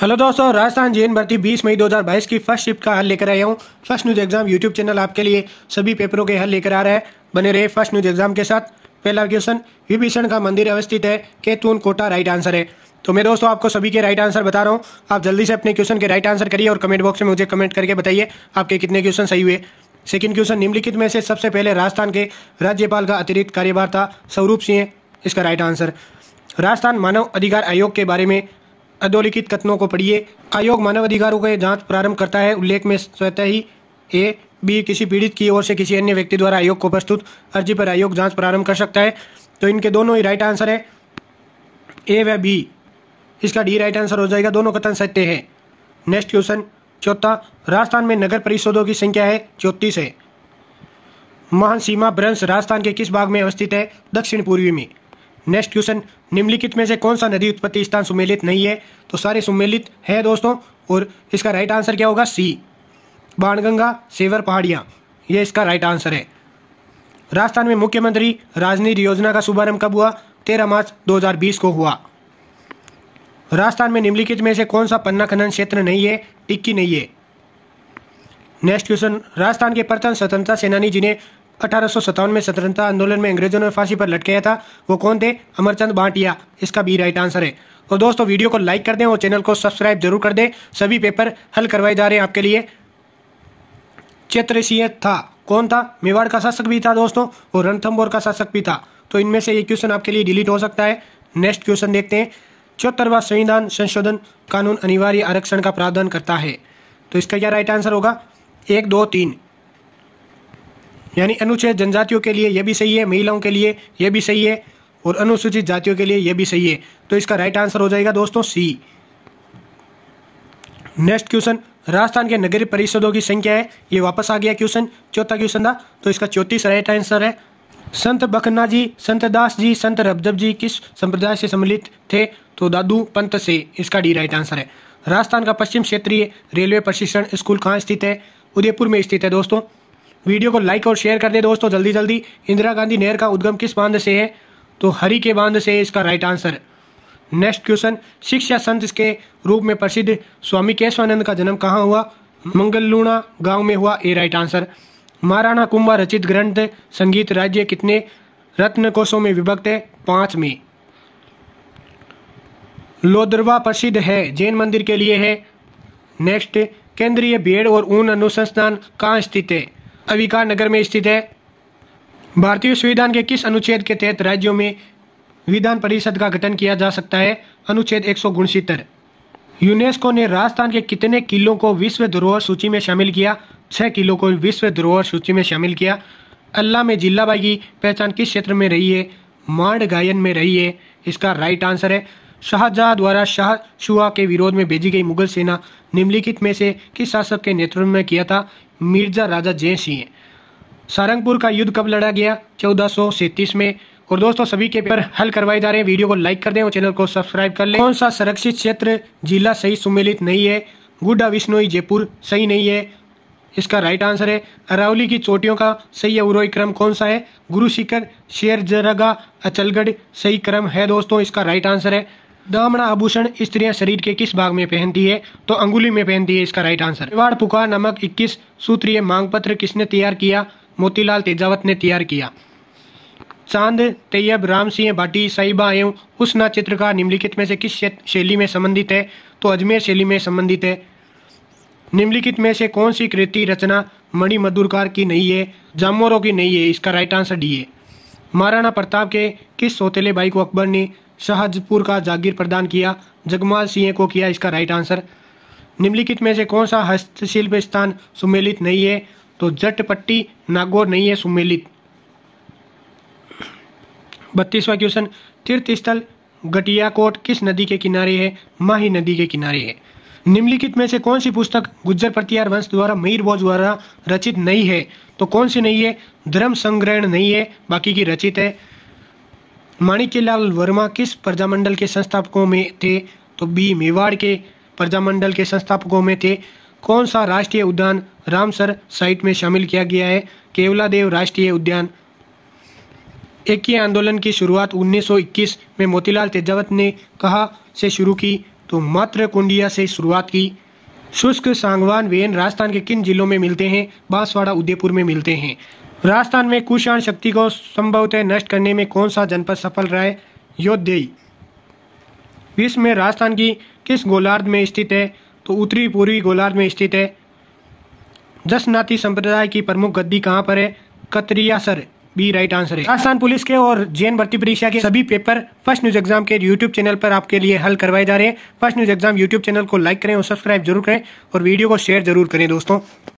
hello दोस्तों राजस्थान जैन भर्ती 20 मई 2022 की फर्स्ट शिफ्ट का हल लेकर आया हूँ first news exam YouTube channel आपके लिए सभी पेपरों के हल लेकर आ रहा है बने रहे फर्स्ट न्यूज एग्जाम के साथ पहला क्वेश्चन विभीषण का मंदिर अवस्थित है केतून कोटा राइट आंसर है तो मैं दोस्तों आपको सभी के राइट आंसर बता रहा हूँ आप जल्दी से अपने क्वेश्चन के राइट आंसर करिए और कमेंट बॉक्स में मुझे कमेंट करके बताइए आपके कितने क्वेश्चन सही हुए सेकेंड क्वेश्चन निम्नलिखित में से सबसे पहले राजस्थान के राज्यपाल का अतिरिक्त कार्यभार था स्वरूप सिंह इसका राइट आंसर राजस्थान मानव अधिकार आयोग के बारे में अधोलिखित कथनों को पढ़िए आयोग मानवाधिकारों का जांच प्रारंभ करता है उल्लेख में स्वतः ही ए बी किसी पीड़ित की ओर से किसी अन्य व्यक्ति द्वारा आयोग को प्रस्तुत अर्जी पर आयोग जांच प्रारंभ कर सकता है तो इनके दोनों ही राइट आंसर है ए व बी इसका डी राइट आंसर हो जाएगा दोनों कथन सत्य है नेक्स्ट क्वेश्चन चौथा राजस्थान में नगर परिषदों की संख्या है चौंतीस है महान सीमा ब्रंश राजस्थान के किस भाग में अवस्थित है दक्षिण पूर्वी में नेक्स्ट क्वेश्चन निम्नलिखित में से कौन सा नदी उत्पत्ति स्थान सुमेलित नहीं है तो सारे सुमेलित है दोस्तों और इसका राइट आंसर क्या होगा सी बाणगंगा सेवर पहाड़ियाँ ये इसका राइट आंसर है राजस्थान में मुख्यमंत्री राजनीति योजना का शुभारंभ कब हुआ तेरह मार्च 2020 को हुआ राजस्थान में निम्नलिखित में से कौन सा पन्ना खनन क्षेत्र नहीं है टिक्की नहीं है नेक्स्ट क्वेश्चन राजस्थान के प्रथम स्वतंत्रता सेनानी जिन्हें अठारह में स्वतंत्रता आंदोलन में अंग्रेजों ने फांसी पर लटकाया था वो कौन थे अमरचंद बांटिया इसका भी राइट आंसर है और दोस्तों वीडियो को लाइक कर दें और चैनल को सब्सक्राइब जरूर कर दें सभी पेपर हल करवाए जा रहे हैं आपके लिए क्षेत्र था कौन था मेवाड़ का शासक भी था दोस्तों और रणथम्बोर का शासक भी था तो इनमें से ये क्वेश्चन आपके लिए डिलीट हो सकता है नेक्स्ट क्वेश्चन देखते हैं चौहत्तरवा संविधान संशोधन कानून अनिवार्य आरक्षण का प्रावधान करता है तो इसका क्या राइट आंसर होगा एक दो तीन यानी अनुच्छेद जनजातियों के लिए यह भी सही है महिलाओं के लिए यह भी सही है और अनुसूचित जातियों के लिए यह भी सही है तो इसका राइट आंसर हो जाएगा दोस्तों सी नेक्स्ट क्वेश्चन राजस्थान के नगरीय परिषदों की संख्या है ये वापस आ गया क्वेश्चन चौथा क्वेश्चन था तो इसका चौतीस राइट आंसर है संत बखना जी संत दास जी संत रबजब जी किस संप्रदाय से सम्मिलित थे तो दादू पंत से इसका डी राइट आंसर है राजस्थान का पश्चिम क्षेत्रीय रेलवे प्रशिक्षण स्कूल कहाँ स्थित है उदयपुर में स्थित है दोस्तों वीडियो को लाइक और शेयर कर दे दोस्तों जल्दी जल्दी इंदिरा गांधी नहर का उद्गम किस बांध से है तो हरी के बांध से है इसका राइट आंसर नेक्स्ट क्वेश्चन शिक्षा संत के रूप में प्रसिद्ध स्वामी केशवानंद का जन्म कहाँ हुआ मंगलूणा गांव में हुआ A right answer Maharana Kumbha रचित ग्रंथ संगीत राज्य कितने रत्न कोशों में विभक्त है पांच में लोदरवा प्रसिद्ध है जैन मंदिर के लिए है नेक्स्ट केंद्रीय भेड़ और ऊन अनुसंधान कहाँ स्थित है अविकार नगर में स्थित है भारतीय संविधान के किस अनुच्छेद के तहत राज्यों में विधान परिषद का गठन किया जा सकता है अनुच्छेद एक यूनेस्को ने राजस्थान के कितने किलों को विश्व धरोहर सूची में शामिल किया छह किलों को विश्व धरोहर सूची में शामिल किया अल्लाह में जिला बाई की पहचान किस क्षेत्र में रही है मांड गायन में रही है इसका राइट आंसर है शाहजहाँ द्वारा शाह शुआ के विरोध में भेजी गई मुगल सेना निम्नलिखित में से किस शासक के नेतृत्व में किया था मिर्जा राजा जय सिंह सारंगपुर का युद्ध कब लड़ा गया चौदह में और दोस्तों सभी के पेपर हल करवाए जा रहे हैं वीडियो को लाइक कर दें और चैनल को सब्सक्राइब कर लें कौन सा संरक्षित क्षेत्र जिला सही सुमेलित नहीं है गुड्डा विश्नोई जयपुर सही नहीं है इसका राइट आंसर है अरावली की चोटियों का सही अवरोही क्रम कौन सा है गुरु शिखर शेर जरगा अचलगढ़ सही क्रम है दोस्तों इसका राइट आंसर है दामना आभूषण स्त्रियां शरीर के किस भाग में पहनती है तो अंगुली में पहनती है इसका राइट आंसर रिवाड़ पुकार नमक 21 सूत्रीय मांग पत्र किसने तैयार किया मोतीलाल तेजावत ने तैयार किया चांद तैयब राम सिंह भाटी साहिबा एवं उष्णा चित्र का निम्नलिखित में से किस शैली में संबंधित है तो अजमेर शैली में संबंधित है निम्नलिखित में से कौन सी कृति रचना मणि मधुरकार की नहीं है जामोरों की नहीं है इसका राइट आंसर डी है महाराणा प्रताप के किस सौतेले भाई को अकबर ने शाहजपुर का जागीर प्रदान किया जगमाल सिंह को किया इसका राइट आंसर निम्नलिखित में से कौन सा हस्तशिल्प स्थान सुमेलित नहीं है तो जटपट्टी नागौर नहीं है सुमेलित बत्तीसवा क्वेश्चन तीर्थ स्थल गटियाकोट किस नदी के किनारे है माही नदी के किनारे है निम्नलिखित में से कौन सी पुस्तक गुज्जर प्रतियार वंश द्वारा मीर बोज द्वारा रचित नहीं है तो कौन सी नहीं है धर्म संग्रहण नहीं है बाकी की रचित है माणिक्यलाल वर्मा किस प्रजामंडल के संस्थापकों में थे तो बी मेवाड़ के प्रजामंडल के संस्थापकों में थे कौन सा राष्ट्रीय उद्यान रामसर साइट में शामिल किया गया है केवलादेव राष्ट्रीय उद्यान एक ही आंदोलन की शुरुआत 1921 में मोतीलाल तेजावत ने कहा से शुरू की तो मात्र कुंडिया से शुरुआत की शुष्क सांगवान वेन राजस्थान के किन जिलों में मिलते हैं बांसवाड़ा उदयपुर में मिलते हैं राजस्थान में कुषाण शक्ति को संभवतः नष्ट करने में कौन सा जनपद सफल रहा है योद्धेई विश्व में राजस्थान की किस गोलार्ध में स्थित है तो उत्तरी पूर्वी गोलार्ध में स्थित है जसनाथी संप्रदाय की प्रमुख गद्दी कहाँ पर है Katariyasar B right answer है राजस्थान पुलिस के और जे भर्ती परीक्षा के सभी पेपर फर्स्ट न्यूज एग्जाम के यूट्यूब चैनल पर आपके लिए हल करवाए जा रहे हैं First news exam YouTube channel को लाइक करें और सब्सक्राइब जरूर करें और वीडियो को शेयर जरूर करें दोस्तों